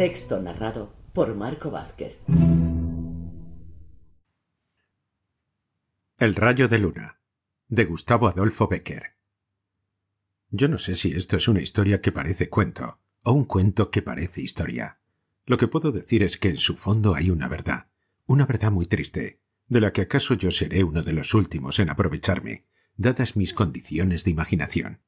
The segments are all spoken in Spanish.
Texto narrado por Marco Vázquez. El rayo de luna de Gustavo Adolfo Becker. Yo no sé si esto es una historia que parece cuento o un cuento que parece historia. Lo que puedo decir es que en su fondo hay una verdad, una verdad muy triste, de la que acaso yo seré uno de los últimos en aprovecharme, dadas mis condiciones de imaginación.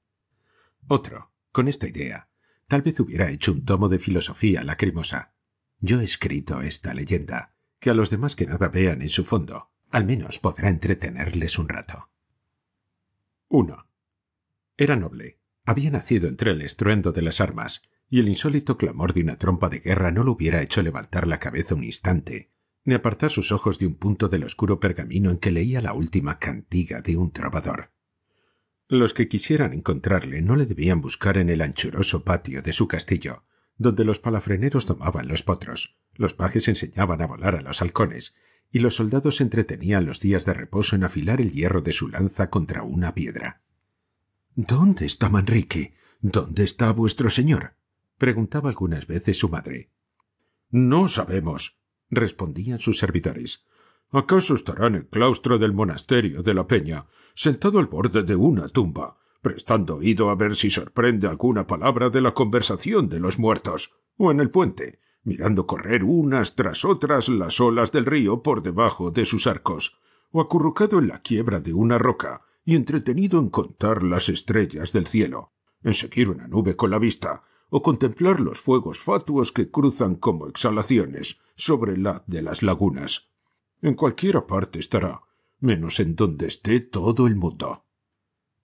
Otro, con esta idea, Tal vez hubiera hecho un tomo de filosofía lacrimosa. Yo he escrito esta leyenda, que a los demás que nada vean en su fondo, al menos podrá entretenerles un rato. 1. Era noble. Había nacido entre el estruendo de las armas, y el insólito clamor de una trompa de guerra no lo hubiera hecho levantar la cabeza un instante, ni apartar sus ojos de un punto del oscuro pergamino en que leía la última cantiga de un trovador. Los que quisieran encontrarle no le debían buscar en el anchuroso patio de su castillo, donde los palafreneros domaban los potros, los pajes enseñaban a volar a los halcones, y los soldados entretenían los días de reposo en afilar el hierro de su lanza contra una piedra. ¿Dónde está Manrique? ¿Dónde está vuestro señor? preguntaba algunas veces su madre. No sabemos, respondían sus servidores. ¿Acaso estará en el claustro del monasterio de la Peña, sentado al borde de una tumba, prestando oído a ver si sorprende alguna palabra de la conversación de los muertos, o en el puente, mirando correr unas tras otras las olas del río por debajo de sus arcos, o acurrucado en la quiebra de una roca y entretenido en contar las estrellas del cielo, en seguir una nube con la vista, o contemplar los fuegos fatuos que cruzan como exhalaciones sobre la de las lagunas en cualquiera parte estará, menos en donde esté todo el mundo.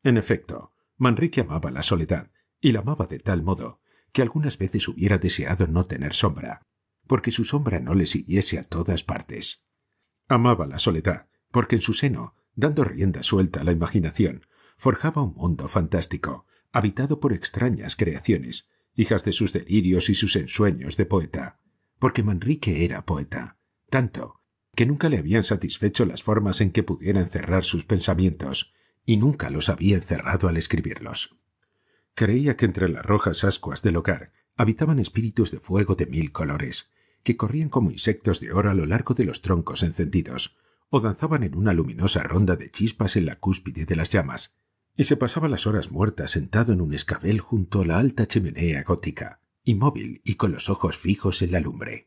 En efecto, Manrique amaba la soledad, y la amaba de tal modo que algunas veces hubiera deseado no tener sombra, porque su sombra no le siguiese a todas partes. Amaba la soledad, porque en su seno, dando rienda suelta a la imaginación, forjaba un mundo fantástico, habitado por extrañas creaciones, hijas de sus delirios y sus ensueños de poeta, porque Manrique era poeta, tanto que nunca le habían satisfecho las formas en que pudiera encerrar sus pensamientos, y nunca los había encerrado al escribirlos. Creía que entre las rojas ascuas del hogar habitaban espíritus de fuego de mil colores, que corrían como insectos de oro a lo largo de los troncos encendidos, o danzaban en una luminosa ronda de chispas en la cúspide de las llamas, y se pasaba las horas muertas sentado en un escabel junto a la alta chimenea gótica, inmóvil y con los ojos fijos en la lumbre.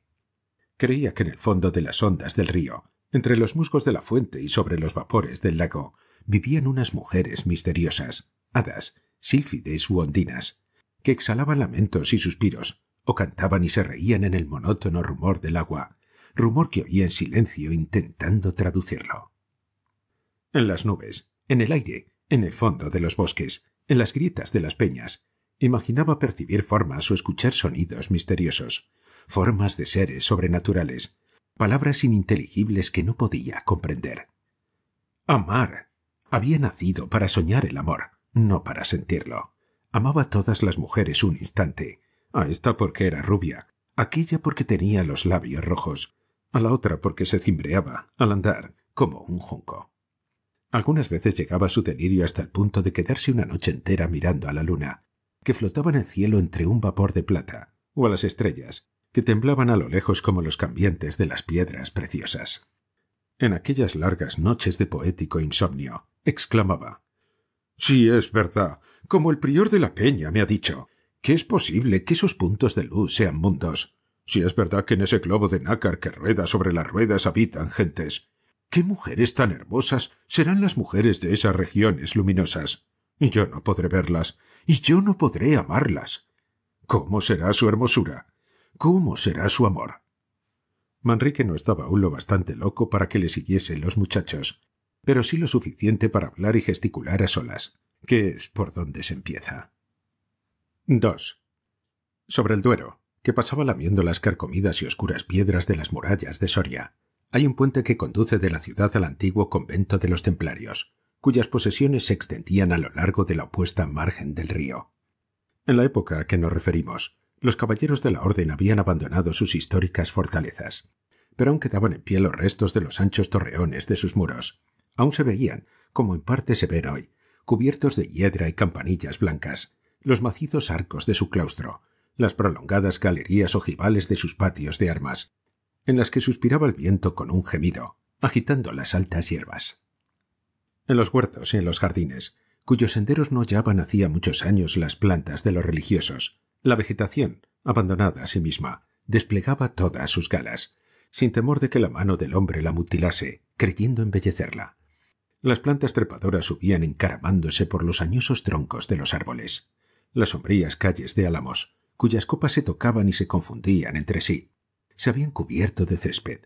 Creía que en el fondo de las ondas del río, entre los musgos de la fuente y sobre los vapores del lago, vivían unas mujeres misteriosas, hadas, sílfides u ondinas, que exhalaban lamentos y suspiros, o cantaban y se reían en el monótono rumor del agua, rumor que oía en silencio intentando traducirlo. En las nubes, en el aire, en el fondo de los bosques, en las grietas de las peñas, imaginaba percibir formas o escuchar sonidos misteriosos, formas de seres sobrenaturales, palabras ininteligibles que no podía comprender. Amar. Había nacido para soñar el amor, no para sentirlo. Amaba a todas las mujeres un instante, a esta porque era rubia, aquella porque tenía los labios rojos, a la otra porque se cimbreaba al andar como un junco. Algunas veces llegaba su delirio hasta el punto de quedarse una noche entera mirando a la luna, que flotaba en el cielo entre un vapor de plata, o a las estrellas, que temblaban a lo lejos como los cambiantes de las piedras preciosas. En aquellas largas noches de poético insomnio, exclamaba Sí, es verdad, como el prior de la peña me ha dicho, que es posible que esos puntos de luz sean mundos. Si es verdad que en ese globo de nácar que rueda sobre las ruedas habitan gentes, ¿qué mujeres tan hermosas serán las mujeres de esas regiones luminosas? Y yo no podré verlas, y yo no podré amarlas. ¿Cómo será su hermosura? ¿Cómo será su amor? Manrique no estaba aún lo bastante loco para que le siguiesen los muchachos, pero sí lo suficiente para hablar y gesticular a solas, que es por donde se empieza. 2. Sobre el Duero, que pasaba lamiendo las carcomidas y oscuras piedras de las murallas de Soria, hay un puente que conduce de la ciudad al antiguo convento de los templarios, cuyas posesiones se extendían a lo largo de la opuesta margen del río. En la época a que nos referimos, los caballeros de la Orden habían abandonado sus históricas fortalezas, pero aún quedaban en pie los restos de los anchos torreones de sus muros. Aún se veían, como en parte se ven hoy, cubiertos de hiedra y campanillas blancas, los macizos arcos de su claustro, las prolongadas galerías ojivales de sus patios de armas, en las que suspiraba el viento con un gemido, agitando las altas hierbas. En los huertos y en los jardines, cuyos senderos no hallaban hacía muchos años las plantas de los religiosos, la vegetación, abandonada a sí misma, desplegaba todas sus galas, sin temor de que la mano del hombre la mutilase, creyendo embellecerla. Las plantas trepadoras subían encaramándose por los añosos troncos de los árboles. Las sombrías calles de álamos, cuyas copas se tocaban y se confundían entre sí, se habían cubierto de césped.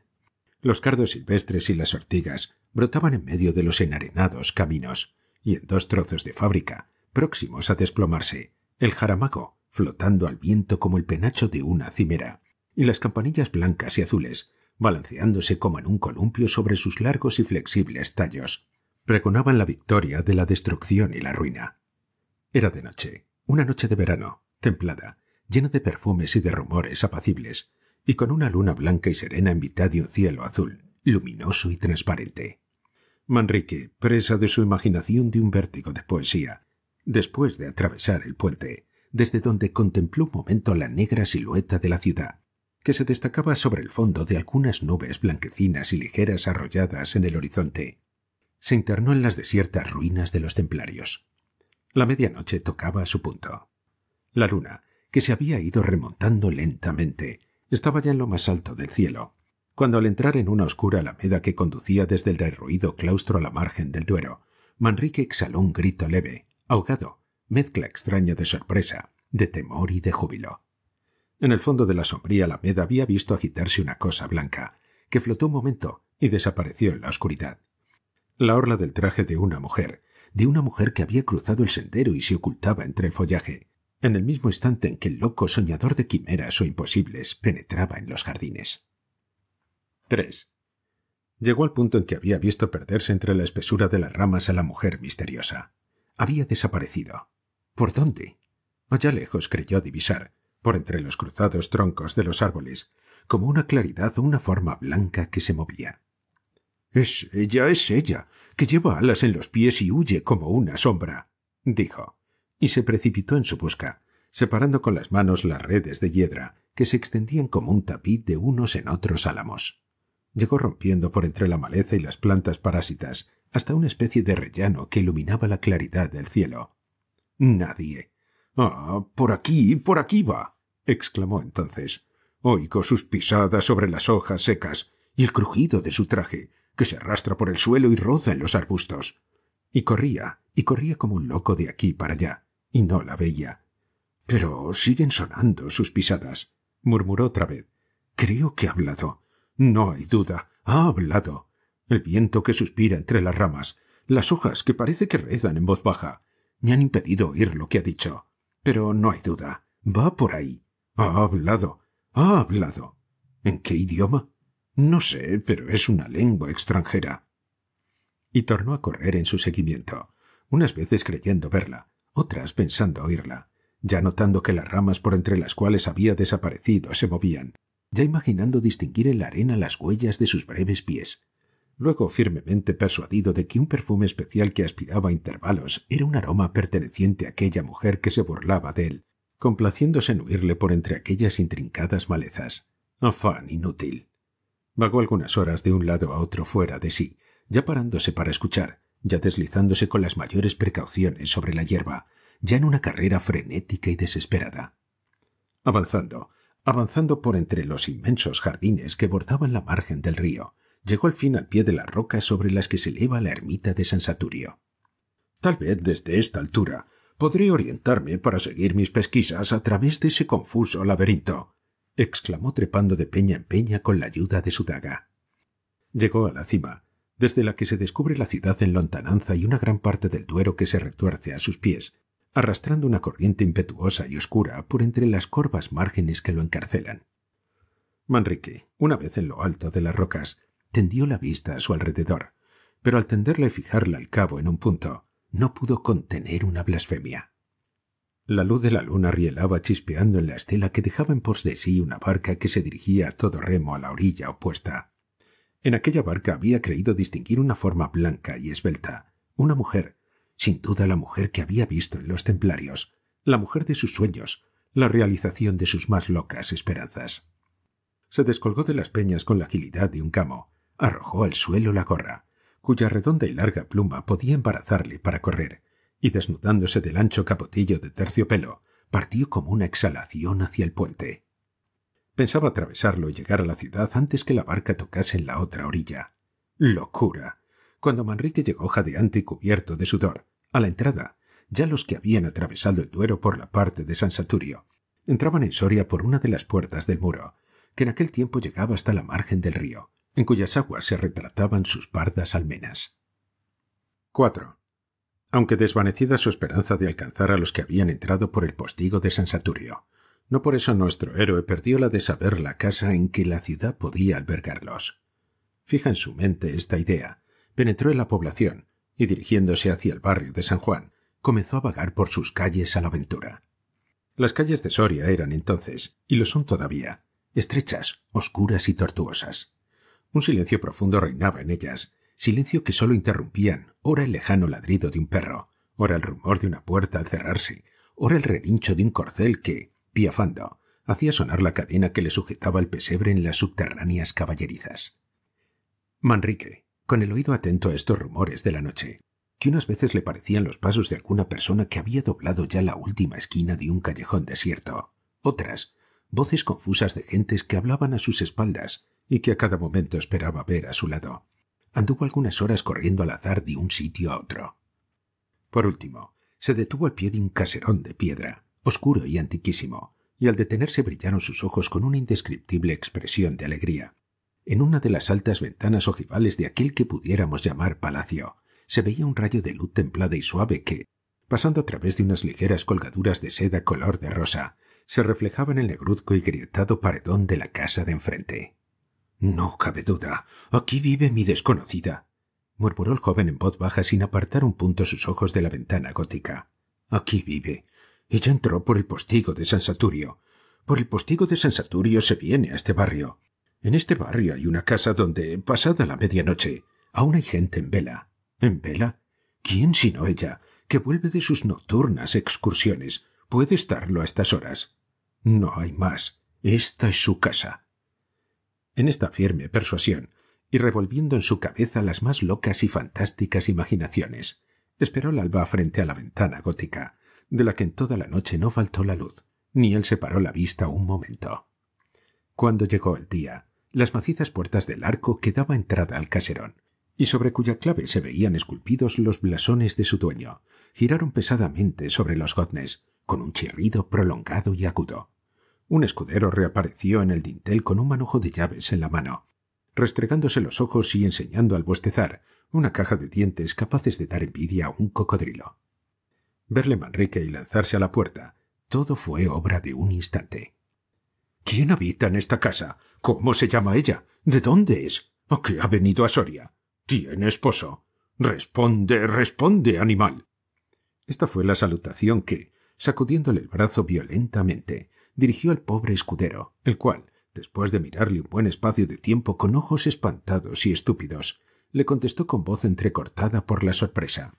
Los cardos silvestres y las ortigas brotaban en medio de los enarenados caminos, y en dos trozos de fábrica, próximos a desplomarse, el jaramago flotando al viento como el penacho de una cimera, y las campanillas blancas y azules, balanceándose como en un columpio sobre sus largos y flexibles tallos, pregonaban la victoria de la destrucción y la ruina. Era de noche, una noche de verano, templada, llena de perfumes y de rumores apacibles, y con una luna blanca y serena en mitad de un cielo azul, luminoso y transparente. Manrique, presa de su imaginación de un vértigo de poesía, después de atravesar el puente, desde donde contempló un momento la negra silueta de la ciudad, que se destacaba sobre el fondo de algunas nubes blanquecinas y ligeras arrolladas en el horizonte. Se internó en las desiertas ruinas de los templarios. La medianoche tocaba su punto. La luna, que se había ido remontando lentamente, estaba ya en lo más alto del cielo, cuando al entrar en una oscura alameda que conducía desde el derruido claustro a la margen del Duero, Manrique exhaló un grito leve, ahogado, mezcla extraña de sorpresa, de temor y de júbilo. En el fondo de la sombría alameda había visto agitarse una cosa blanca, que flotó un momento y desapareció en la oscuridad. La orla del traje de una mujer, de una mujer que había cruzado el sendero y se ocultaba entre el follaje, en el mismo instante en que el loco soñador de quimeras o imposibles penetraba en los jardines. 3. Llegó al punto en que había visto perderse entre la espesura de las ramas a la mujer misteriosa. Había desaparecido. ¿Por dónde? Allá lejos creyó divisar, por entre los cruzados troncos de los árboles, como una claridad o una forma blanca que se movía. Es ella, es ella, que lleva alas en los pies y huye como una sombra, dijo, y se precipitó en su busca, separando con las manos las redes de hiedra que se extendían como un tapiz de unos en otros álamos. Llegó rompiendo por entre la maleza y las plantas parásitas hasta una especie de rellano que iluminaba la claridad del cielo, Nadie. Ah, por aquí, por aquí va. exclamó entonces. Oigo sus pisadas sobre las hojas secas y el crujido de su traje, que se arrastra por el suelo y roza en los arbustos. Y corría, y corría como un loco de aquí para allá, y no la veía. Pero siguen sonando sus pisadas, murmuró otra vez. Creo que ha hablado. No hay duda, ha hablado. El viento que suspira entre las ramas, las hojas que parece que rezan en voz baja, me han impedido oír lo que ha dicho. Pero no hay duda. Va por ahí. Ha hablado. Ha hablado. ¿En qué idioma? No sé, pero es una lengua extranjera. Y tornó a correr en su seguimiento, unas veces creyendo verla, otras pensando oírla, ya notando que las ramas por entre las cuales había desaparecido se movían, ya imaginando distinguir en la arena las huellas de sus breves pies, luego firmemente persuadido de que un perfume especial que aspiraba a intervalos era un aroma perteneciente a aquella mujer que se burlaba de él, complaciéndose en huirle por entre aquellas intrincadas malezas. Afán inútil. Vagó algunas horas de un lado a otro fuera de sí, ya parándose para escuchar, ya deslizándose con las mayores precauciones sobre la hierba, ya en una carrera frenética y desesperada. Avanzando, avanzando por entre los inmensos jardines que bordaban la margen del río, llegó al fin al pie de las rocas sobre las que se eleva la ermita de San Saturio. Tal vez desde esta altura podré orientarme para seguir mis pesquisas a través de ese confuso laberinto, exclamó trepando de peña en peña con la ayuda de su daga. Llegó a la cima, desde la que se descubre la ciudad en lontananza y una gran parte del Duero que se retuerce a sus pies, arrastrando una corriente impetuosa y oscura por entre las corvas márgenes que lo encarcelan. Manrique, una vez en lo alto de las rocas, tendió la vista a su alrededor, pero al tenderla y fijarla al cabo en un punto, no pudo contener una blasfemia. La luz de la luna rielaba chispeando en la estela que dejaba en pos de sí una barca que se dirigía a todo remo a la orilla opuesta. En aquella barca había creído distinguir una forma blanca y esbelta, una mujer, sin duda la mujer que había visto en los templarios, la mujer de sus sueños, la realización de sus más locas esperanzas. Se descolgó de las peñas con la agilidad de un camo arrojó al suelo la gorra, cuya redonda y larga pluma podía embarazarle para correr, y desnudándose del ancho capotillo de terciopelo, partió como una exhalación hacia el puente. Pensaba atravesarlo y llegar a la ciudad antes que la barca tocase en la otra orilla. ¡Locura! Cuando Manrique llegó jadeante y cubierto de sudor, a la entrada, ya los que habían atravesado el Duero por la parte de San Saturio, entraban en Soria por una de las puertas del muro, que en aquel tiempo llegaba hasta la margen del río, en cuyas aguas se retrataban sus pardas almenas. 4. Aunque desvanecida su esperanza de alcanzar a los que habían entrado por el postigo de San Saturio, no por eso nuestro héroe perdió la de saber la casa en que la ciudad podía albergarlos. Fija en su mente esta idea, penetró en la población y dirigiéndose hacia el barrio de San Juan, comenzó a vagar por sus calles a la aventura. Las calles de Soria eran entonces, y lo son todavía, estrechas, oscuras y tortuosas. Un silencio profundo reinaba en ellas, silencio que solo interrumpían ora el lejano ladrido de un perro, ora el rumor de una puerta al cerrarse, ora el relincho de un corcel que, piafando, hacía sonar la cadena que le sujetaba el pesebre en las subterráneas caballerizas. Manrique, con el oído atento a estos rumores de la noche, que unas veces le parecían los pasos de alguna persona que había doblado ya la última esquina de un callejón desierto, otras voces confusas de gentes que hablaban a sus espaldas y que a cada momento esperaba ver a su lado. Anduvo algunas horas corriendo al azar de un sitio a otro. Por último, se detuvo al pie de un caserón de piedra, oscuro y antiquísimo, y al detenerse brillaron sus ojos con una indescriptible expresión de alegría. En una de las altas ventanas ojivales de aquel que pudiéramos llamar palacio, se veía un rayo de luz templada y suave que, pasando a través de unas ligeras colgaduras de seda color de rosa, se reflejaba en el negruzco y grietado paredón de la casa de enfrente. No cabe duda, aquí vive mi desconocida, murmuró el joven en voz baja sin apartar un punto sus ojos de la ventana gótica. Aquí vive. Ella entró por el postigo de San Saturio. Por el postigo de San Saturio se viene a este barrio. En este barrio hay una casa donde, pasada la medianoche, aún hay gente en vela. ¿En vela? ¿Quién sino ella, que vuelve de sus nocturnas excursiones, puede estarlo a estas horas? No hay más. Esta es su casa. En esta firme persuasión, y revolviendo en su cabeza las más locas y fantásticas imaginaciones, esperó el alba frente a la ventana gótica, de la que en toda la noche no faltó la luz, ni él separó la vista un momento. Cuando llegó el día, las macizas puertas del arco que daba entrada al caserón, y sobre cuya clave se veían esculpidos los blasones de su dueño, giraron pesadamente sobre los goznes, con un chirrido prolongado y agudo, un escudero reapareció en el dintel con un manojo de llaves en la mano, restregándose los ojos y enseñando al bostezar una caja de dientes capaces de dar envidia a un cocodrilo. Verle Manrique y lanzarse a la puerta, todo fue obra de un instante. ¿Quién habita en esta casa? ¿Cómo se llama ella? ¿De dónde es? ¿A qué ha venido a Soria? ¿Tiene esposo? Responde, responde, animal. Esta fue la salutación que, sacudiéndole el brazo violentamente, dirigió al pobre escudero, el cual, después de mirarle un buen espacio de tiempo con ojos espantados y estúpidos, le contestó con voz entrecortada por la sorpresa.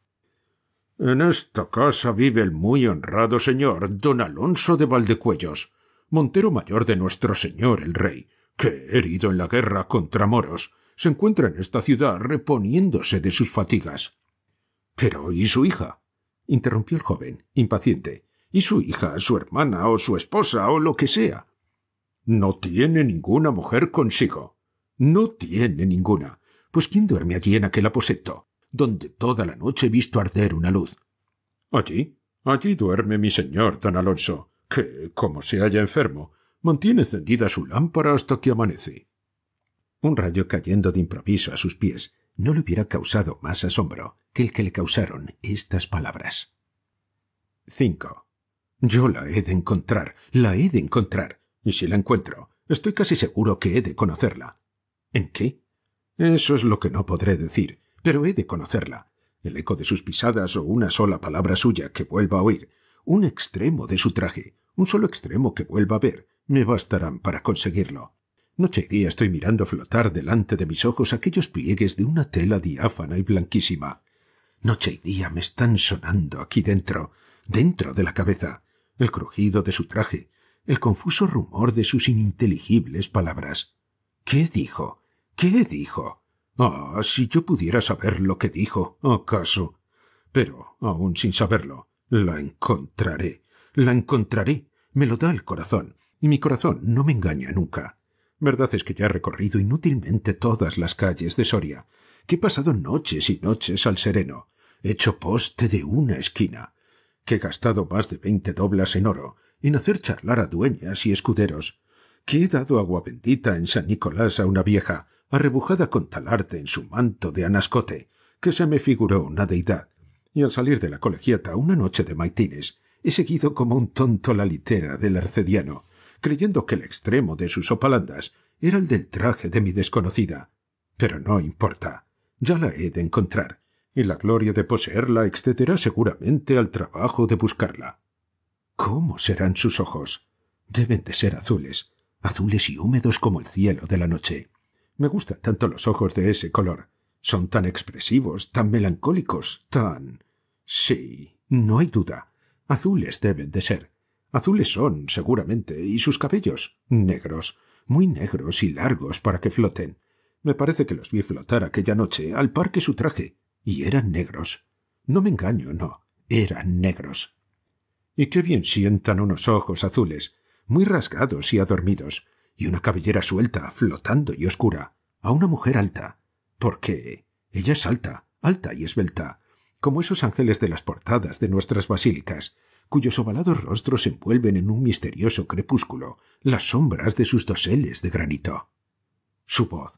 En esta casa vive el muy honrado señor don Alonso de Valdecuellos, montero mayor de nuestro señor el rey, que, herido en la guerra contra moros, se encuentra en esta ciudad reponiéndose de sus fatigas. Pero ¿y su hija? interrumpió el joven, impaciente, y su hija, su hermana, o su esposa, o lo que sea. No tiene ninguna mujer consigo. No tiene ninguna. Pues ¿quién duerme allí en aquel aposento, donde toda la noche he visto arder una luz? Allí, allí duerme mi señor don Alonso, que, como se halla enfermo, mantiene encendida su lámpara hasta que amanece. Un rayo cayendo de improviso a sus pies no le hubiera causado más asombro que el que le causaron estas palabras. Cinco. Yo la he de encontrar, la he de encontrar, y si la encuentro, estoy casi seguro que he de conocerla. ¿En qué? Eso es lo que no podré decir, pero he de conocerla. El eco de sus pisadas o una sola palabra suya que vuelva a oír, un extremo de su traje, un solo extremo que vuelva a ver, me bastarán para conseguirlo. Noche y día estoy mirando flotar delante de mis ojos aquellos pliegues de una tela diáfana y blanquísima. Noche y día me están sonando aquí dentro, dentro de la cabeza el crujido de su traje, el confuso rumor de sus ininteligibles palabras. ¿Qué dijo? ¿Qué dijo? Ah, si yo pudiera saber lo que dijo, acaso. Pero, aun sin saberlo, la encontraré. La encontraré. Me lo da el corazón. Y mi corazón no me engaña nunca. Verdad es que ya he recorrido inútilmente todas las calles de Soria, que he pasado noches y noches al sereno, hecho poste de una esquina, que he gastado más de veinte doblas en oro en hacer charlar a dueñas y escuderos, que he dado agua bendita en San Nicolás a una vieja, arrebujada con talarte en su manto de anascote, que se me figuró una deidad, y al salir de la colegiata una noche de maitines, he seguido como un tonto la litera del arcediano, creyendo que el extremo de sus opalandas era el del traje de mi desconocida. Pero no importa, ya la he de encontrar, y la gloria de poseerla excederá seguramente al trabajo de buscarla. ¿Cómo serán sus ojos? Deben de ser azules, azules y húmedos como el cielo de la noche. Me gustan tanto los ojos de ese color. Son tan expresivos, tan melancólicos, tan... Sí, no hay duda. Azules deben de ser. Azules son, seguramente, y sus cabellos negros, muy negros y largos para que floten. Me parece que los vi flotar aquella noche al par que su traje. Y eran negros. No me engaño, no. Eran negros. Y qué bien sientan unos ojos azules, muy rasgados y adormidos, y una cabellera suelta, flotando y oscura, a una mujer alta. Porque ella es alta, alta y esbelta, como esos ángeles de las portadas de nuestras basílicas, cuyos ovalados rostros envuelven en un misterioso crepúsculo las sombras de sus doseles de granito. Su voz,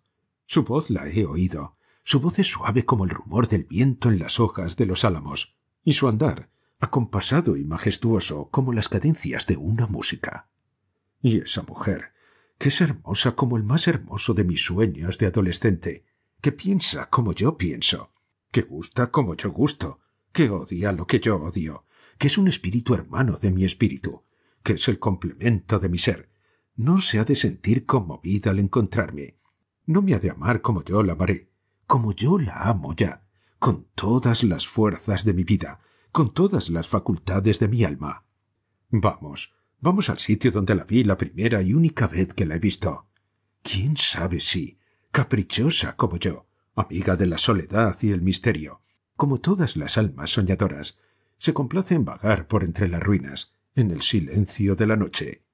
su voz la he oído, su voz es suave como el rumor del viento en las hojas de los álamos, y su andar, acompasado y majestuoso como las cadencias de una música. Y esa mujer, que es hermosa como el más hermoso de mis sueños de adolescente, que piensa como yo pienso, que gusta como yo gusto, que odia lo que yo odio, que es un espíritu hermano de mi espíritu, que es el complemento de mi ser, no se ha de sentir conmovida al encontrarme, no me ha de amar como yo la amaré, como yo la amo ya, con todas las fuerzas de mi vida, con todas las facultades de mi alma. Vamos, vamos al sitio donde la vi la primera y única vez que la he visto. ¿Quién sabe si, caprichosa como yo, amiga de la soledad y el misterio, como todas las almas soñadoras, se complace en vagar por entre las ruinas, en el silencio de la noche,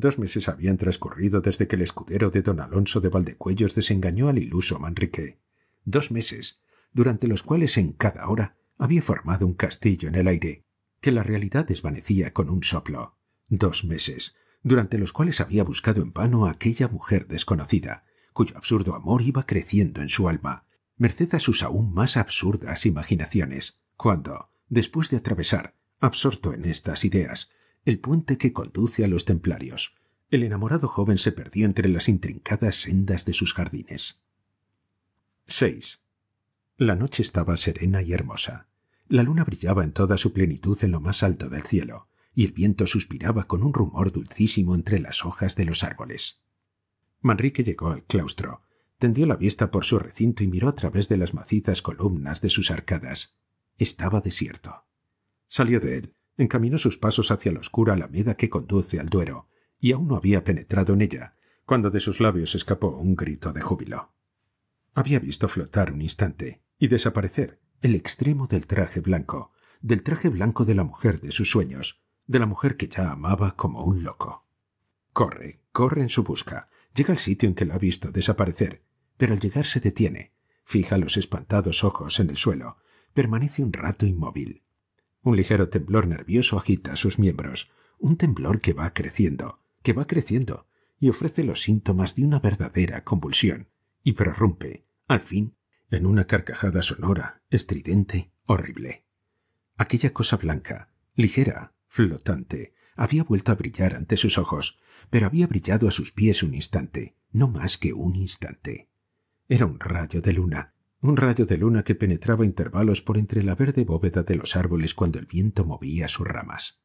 Dos meses habían transcurrido desde que el escudero de don Alonso de Valdecuellos desengañó al iluso Manrique. Dos meses, durante los cuales en cada hora había formado un castillo en el aire, que la realidad desvanecía con un soplo. Dos meses, durante los cuales había buscado en vano a aquella mujer desconocida, cuyo absurdo amor iba creciendo en su alma, merced a sus aún más absurdas imaginaciones, cuando, después de atravesar, absorto en estas ideas, el puente que conduce a los templarios. El enamorado joven se perdió entre las intrincadas sendas de sus jardines. 6. La noche estaba serena y hermosa. La luna brillaba en toda su plenitud en lo más alto del cielo, y el viento suspiraba con un rumor dulcísimo entre las hojas de los árboles. Manrique llegó al claustro, tendió la vista por su recinto y miró a través de las macitas columnas de sus arcadas. Estaba desierto. Salió de él, encaminó sus pasos hacia la oscura alameda que conduce al Duero, y aún no había penetrado en ella, cuando de sus labios escapó un grito de júbilo. Había visto flotar un instante y desaparecer el extremo del traje blanco, del traje blanco de la mujer de sus sueños, de la mujer que ya amaba como un loco. Corre, corre en su busca, llega al sitio en que lo ha visto desaparecer, pero al llegar se detiene, fija los espantados ojos en el suelo, permanece un rato inmóvil, un ligero temblor nervioso agita sus miembros, un temblor que va creciendo, que va creciendo, y ofrece los síntomas de una verdadera convulsión, y prorrumpe, al fin, en una carcajada sonora, estridente, horrible. Aquella cosa blanca, ligera, flotante, había vuelto a brillar ante sus ojos, pero había brillado a sus pies un instante, no más que un instante. Era un rayo de luna, un rayo de luna que penetraba intervalos por entre la verde bóveda de los árboles cuando el viento movía sus ramas.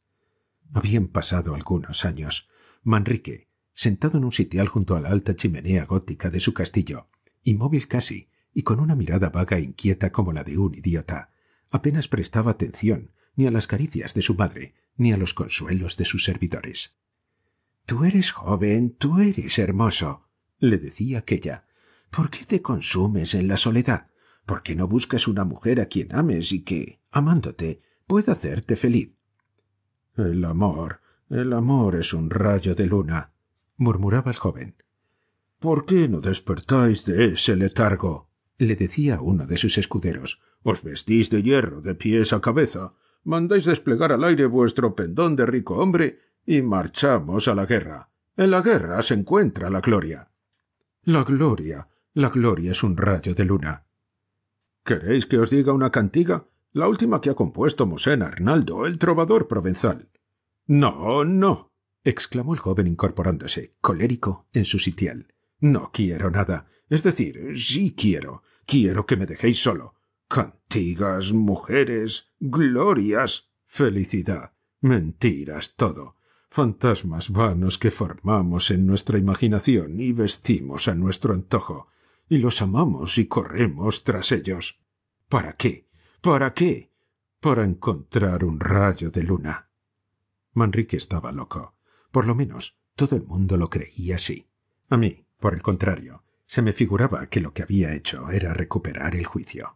Habían pasado algunos años. Manrique, sentado en un sitial junto a la alta chimenea gótica de su castillo, inmóvil casi, y con una mirada vaga e inquieta como la de un idiota, apenas prestaba atención ni a las caricias de su madre, ni a los consuelos de sus servidores. Tú eres joven, tú eres hermoso, le decía aquella, ¿Por qué te consumes en la soledad? ¿Por qué no buscas una mujer a quien ames y que, amándote, pueda hacerte feliz? El amor, el amor es un rayo de luna, murmuraba el joven. ¿Por qué no despertáis de ese letargo? le decía uno de sus escuderos. Os vestís de hierro de pies a cabeza, mandáis desplegar al aire vuestro pendón de rico hombre y marchamos a la guerra. En la guerra se encuentra la gloria. La gloria, la gloria es un rayo de luna. ¿Queréis que os diga una cantiga? La última que ha compuesto Mosén Arnaldo, el trovador provenzal. No, no, exclamó el joven incorporándose, colérico, en su sitial. No quiero nada. Es decir, sí quiero. Quiero que me dejéis solo. Cantigas, mujeres, glorias, felicidad, mentiras, todo. Fantasmas vanos que formamos en nuestra imaginación y vestimos a nuestro antojo y los amamos y corremos tras ellos. ¿Para qué? ¿Para qué? Para encontrar un rayo de luna. Manrique estaba loco. Por lo menos todo el mundo lo creía así. A mí, por el contrario, se me figuraba que lo que había hecho era recuperar el juicio.